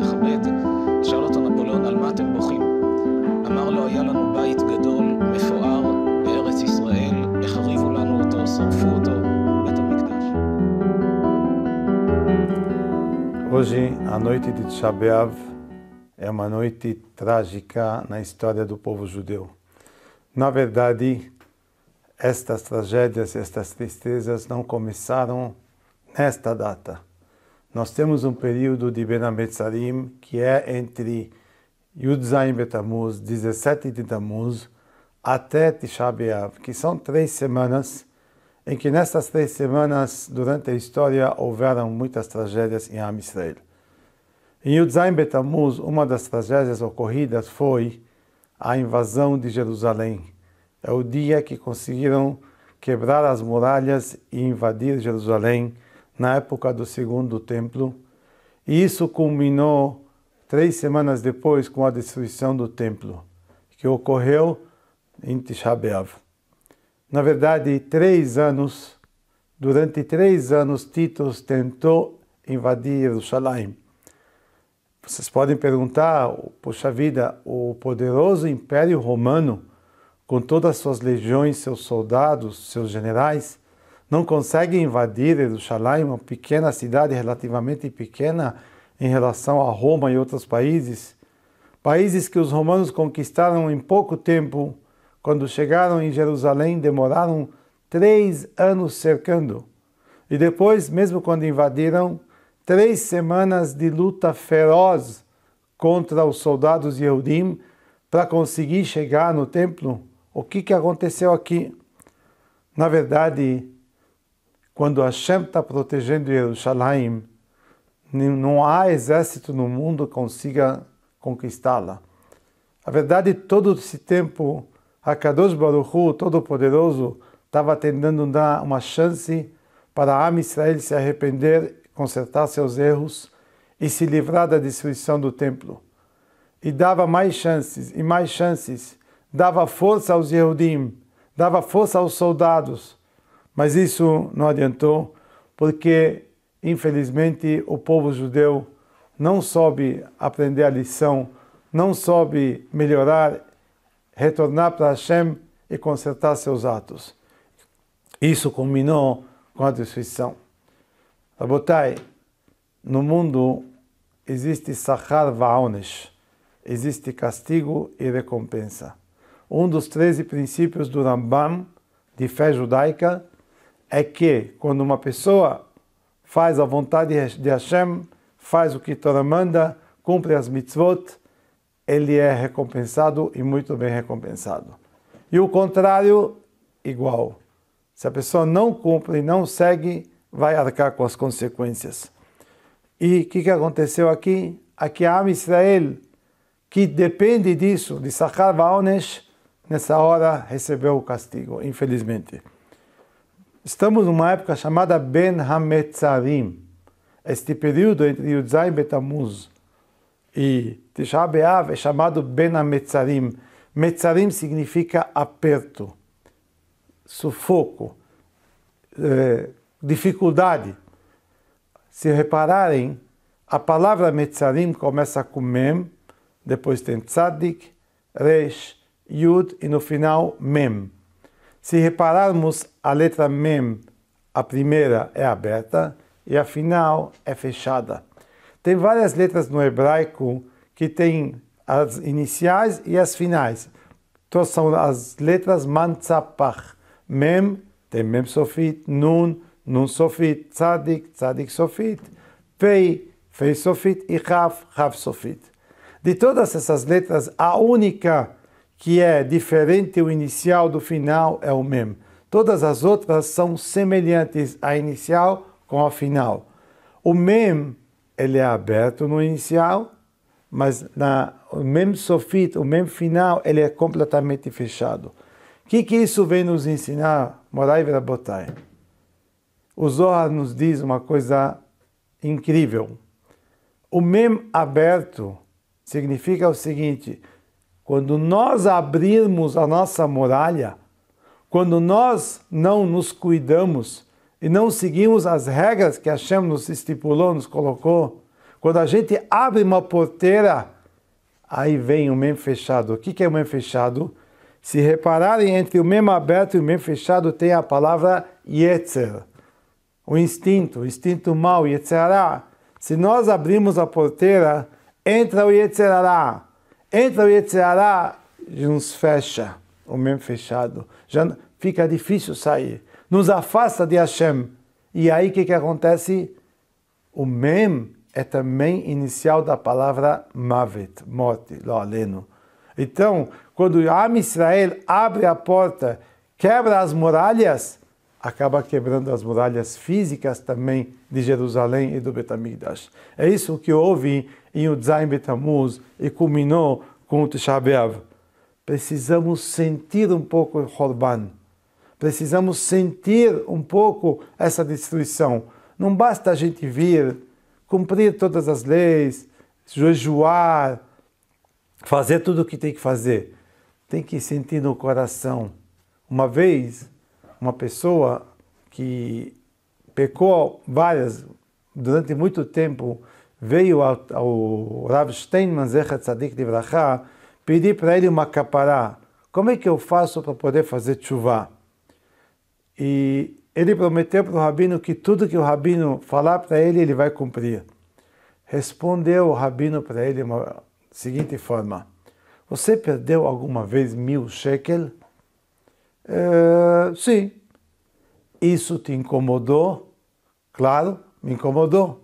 לחבט, שאל אותו נפוליאון על מה אתם בוכים? אמר לו היה לנו בית גדול, מפואר, בארץ ישראל, החריבו לנו אותו, שרפו אותו, בית המקדש. Hoje, a noite de Tchabeav é uma noite trágica na história do povo judeu. Na verdade, estas tragédias, estas tristezas não começaram nesta data nós temos um período de Ben Ametzarim que é entre Yudzaim Betamuz, 17 de Tamuz, até Tisha B'Av, que são três semanas, em que nessas três semanas, durante a história, houveram muitas tragédias em Am Israel. Em Yudzaim Betamuz, uma das tragédias ocorridas foi a invasão de Jerusalém. É o dia que conseguiram quebrar as muralhas e invadir Jerusalém na época do Segundo Templo. E isso culminou três semanas depois com a destruição do Templo, que ocorreu em Tishabeav. Na verdade, três anos, durante três anos, Tito tentou invadir Jerusalém. Vocês podem perguntar, poxa vida, o poderoso Império Romano, com todas as suas legiões, seus soldados, seus generais, não consegue invadir Jerusalém, uma pequena cidade relativamente pequena em relação a Roma e outros países, países que os romanos conquistaram em pouco tempo. Quando chegaram em Jerusalém, demoraram três anos cercando. E depois, mesmo quando invadiram, três semanas de luta feroz contra os soldados de Eudim para conseguir chegar no templo. O que, que aconteceu aqui? Na verdade, quando Hashem está protegendo Jerusalém, não há exército no mundo que consiga conquistá-la. A verdade, todo esse tempo, Hakadosh Baruch Hu, Todo-Poderoso, estava tentando dar uma chance para Am Israel se arrepender, consertar seus erros e se livrar da destruição do templo. E dava mais chances e mais chances, dava força aos Yehudim, dava força aos soldados, mas isso não adiantou, porque infelizmente o povo judeu não soube aprender a lição, não soube melhorar, retornar para Hashem e consertar seus atos. Isso culminou com a destruição. Rabotai, no mundo existe Sachar Vaonesh, existe castigo e recompensa. Um dos 13 princípios do Rambam de fé judaica é que quando uma pessoa faz a vontade de Hashem, faz o que Torah manda, cumpre as mitzvot, ele é recompensado e muito bem recompensado. E o contrário, igual. Se a pessoa não cumpre, não segue, vai arcar com as consequências. E o que, que aconteceu aqui? Aqui a Israel, que depende disso, de Sachar Vaonesh, nessa hora recebeu o castigo, infelizmente. Estamos numa época chamada Ben Hametzarim. Este período entre Yudzai Betamuz e Tisha B'Av é chamado Ben Hametzarim. Metzarim significa aperto, sufoco, eh, dificuldade. Se repararem, a palavra Metzarim começa com Mem, depois tem Tzadik, Resh, Yud e no final Mem. Se repararmos, a letra Mem, a primeira é aberta e a final é fechada. Tem várias letras no hebraico que têm as iniciais e as finais. Então são as letras manzapach. Mem, tem Mem Sofit, Nun, Nun Sofit, Tzadik, Tzadik Sofit, Pei, Fei Sofit e Raf, Raf Sofit. De todas essas letras, a única que é diferente o inicial do final é o mesmo. Todas as outras são semelhantes à inicial com a final. O mem ele é aberto no inicial, mas na, o mem sofit, o mem final, ele é completamente fechado. O que, que isso vem nos ensinar? Morai Verabotai. O Zohar nos diz uma coisa incrível. O mem aberto significa o seguinte: quando nós abrirmos a nossa muralha, quando nós não nos cuidamos e não seguimos as regras que Hashem nos estipulou, nos colocou, quando a gente abre uma porteira, aí vem o meme fechado. O que é o meme fechado? Se repararem, entre o meme aberto e o meme fechado tem a palavra yetzer, o instinto, o instinto mau, Yetzerará. Se nós abrimos a porteira, entra o Yetzerará entra o Yetzirará, nos fecha, o mesmo fechado. Já fica difícil sair. Nos afasta de Hashem. E aí o que, que acontece? O mem é também inicial da palavra mavet, morte, loleno. Então, quando Am Israel abre a porta, quebra as muralhas, acaba quebrando as muralhas físicas também de Jerusalém e do Betamigdash. É isso que houve em Zayn Betamuz e culminou com o Tisha Precisamos sentir um pouco o Horban. Precisamos sentir um pouco essa destruição. Não basta a gente vir, cumprir todas as leis, jejuar, fazer tudo o que tem que fazer. Tem que sentir no coração. Uma vez, uma pessoa que pecou várias, durante muito tempo, veio ao, ao Rav Steinman Zecher Tzadik Livracha pedir para ele uma capará. Como é que eu faço para poder fazer chuva? E ele prometeu para o rabino que tudo que o rabino falar para ele, ele vai cumprir. Respondeu o rabino para ele uma seguinte forma: Você perdeu alguma vez mil shekel? É, sim. Isso te incomodou? Claro, me incomodou.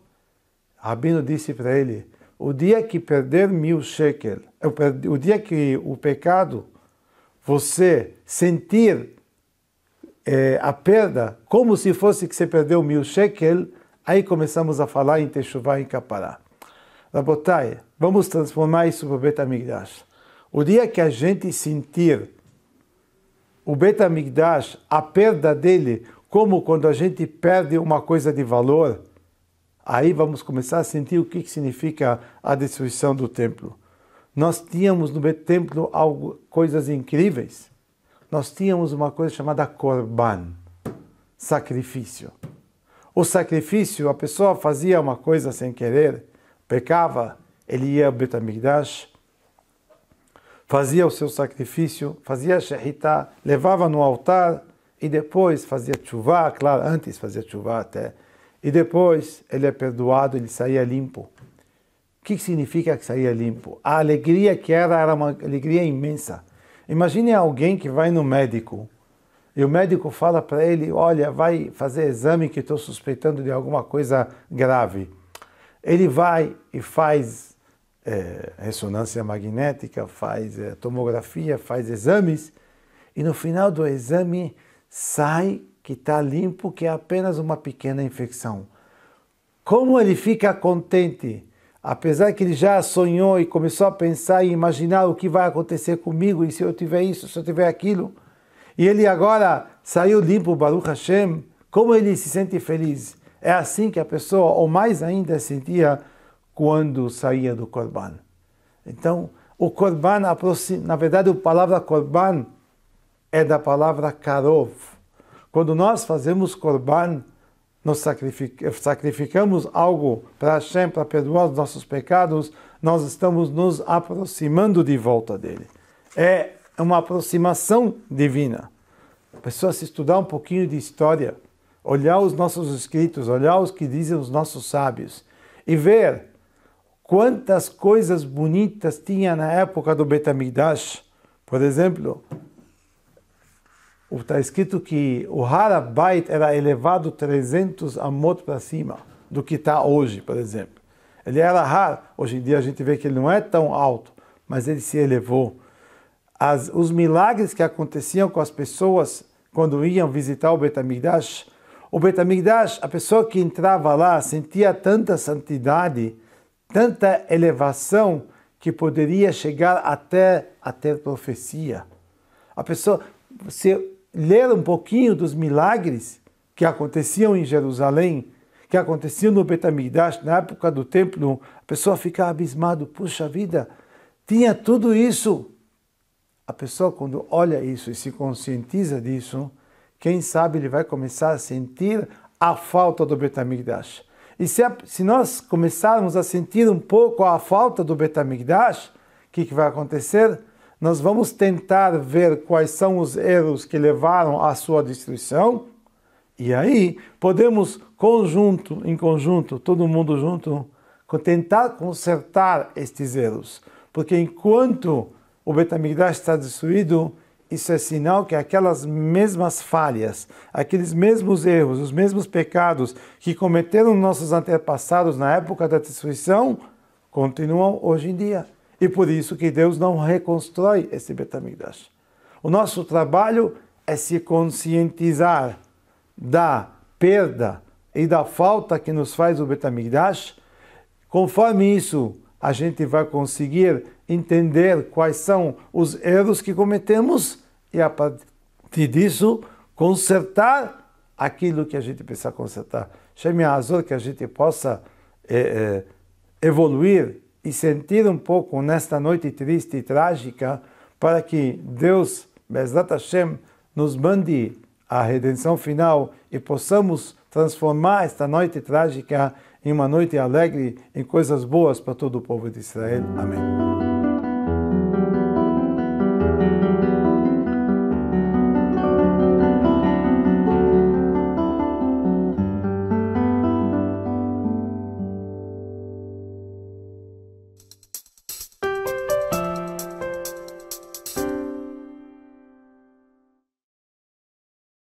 Rabino disse para ele: o dia que perder mil shekel, o dia que o pecado, você sentir é, a perda como se fosse que você perdeu mil shekel, aí começamos a falar em Teshuvah e Kapará. Rabotai, vamos transformar isso para o Betamigdash. O dia que a gente sentir o Betamigdash, a perda dele, como quando a gente perde uma coisa de valor, aí vamos começar a sentir o que significa a destruição do templo. Nós tínhamos no templo algo, coisas incríveis. Nós tínhamos uma coisa chamada korban, sacrifício. O sacrifício, a pessoa fazia uma coisa sem querer, pecava, ele ia ao Betamigdash, fazia o seu sacrifício, fazia shehitá, levava no altar e depois fazia chuva, claro, antes fazia chuva até, e depois ele é perdoado, ele saía limpo. O que significa que saía limpo? A alegria que era era uma alegria imensa. Imagine alguém que vai no médico e o médico fala para ele: Olha, vai fazer exame que estou suspeitando de alguma coisa grave. Ele vai e faz é, ressonância magnética, faz é, tomografia, faz exames e no final do exame sai que está limpo, que é apenas uma pequena infecção. Como ele fica contente, apesar que ele já sonhou e começou a pensar e imaginar o que vai acontecer comigo, e se eu tiver isso, se eu tiver aquilo, e ele agora saiu limpo, Baruch Hashem, como ele se sente feliz. É assim que a pessoa, ou mais ainda, sentia quando saía do Corban. Então, o Corban, na verdade, a palavra Corban é da palavra Karov, quando nós fazemos Corban, nós sacrificamos algo para Hashem, para perdoar os nossos pecados, nós estamos nos aproximando de volta dele. É uma aproximação divina. A pessoa se estudar um pouquinho de história, olhar os nossos escritos, olhar os que dizem os nossos sábios e ver quantas coisas bonitas tinha na época do Betamigdash. Por exemplo, Está escrito que o Harabait era elevado 300 amot para cima do que está hoje, por exemplo. Ele era Har, hoje em dia a gente vê que ele não é tão alto, mas ele se elevou. As, os milagres que aconteciam com as pessoas quando iam visitar o Betamigdash, o Betamigdash, a pessoa que entrava lá sentia tanta santidade, tanta elevação, que poderia chegar até a ter profecia. A pessoa, você ler um pouquinho dos milagres que aconteciam em Jerusalém, que aconteciam no Betamigdash, na época do templo, a pessoa fica abismado, puxa vida, tinha tudo isso. A pessoa quando olha isso e se conscientiza disso, quem sabe ele vai começar a sentir a falta do Betamigdash. E se, a, se nós começarmos a sentir um pouco a falta do Betamigdash, o que, que vai acontecer? nós vamos tentar ver quais são os erros que levaram à sua destruição, e aí podemos, conjunto, em conjunto, todo mundo junto, tentar consertar estes erros. Porque enquanto o Betamigdash está destruído, isso é sinal que aquelas mesmas falhas, aqueles mesmos erros, os mesmos pecados que cometeram nossos antepassados na época da destruição, continuam hoje em dia. E por isso que Deus não reconstrói esse Betamigdash. O nosso trabalho é se conscientizar da perda e da falta que nos faz o Betamigdash. Conforme isso, a gente vai conseguir entender quais são os erros que cometemos e, a partir disso, consertar aquilo que a gente precisa consertar. Chame a Azor que a gente possa é, é, evoluir e sentir um pouco nesta noite triste e trágica, para que Deus, Bezrat Hashem, nos mande a redenção final e possamos transformar esta noite trágica em uma noite alegre, em coisas boas para todo o povo de Israel. Amém.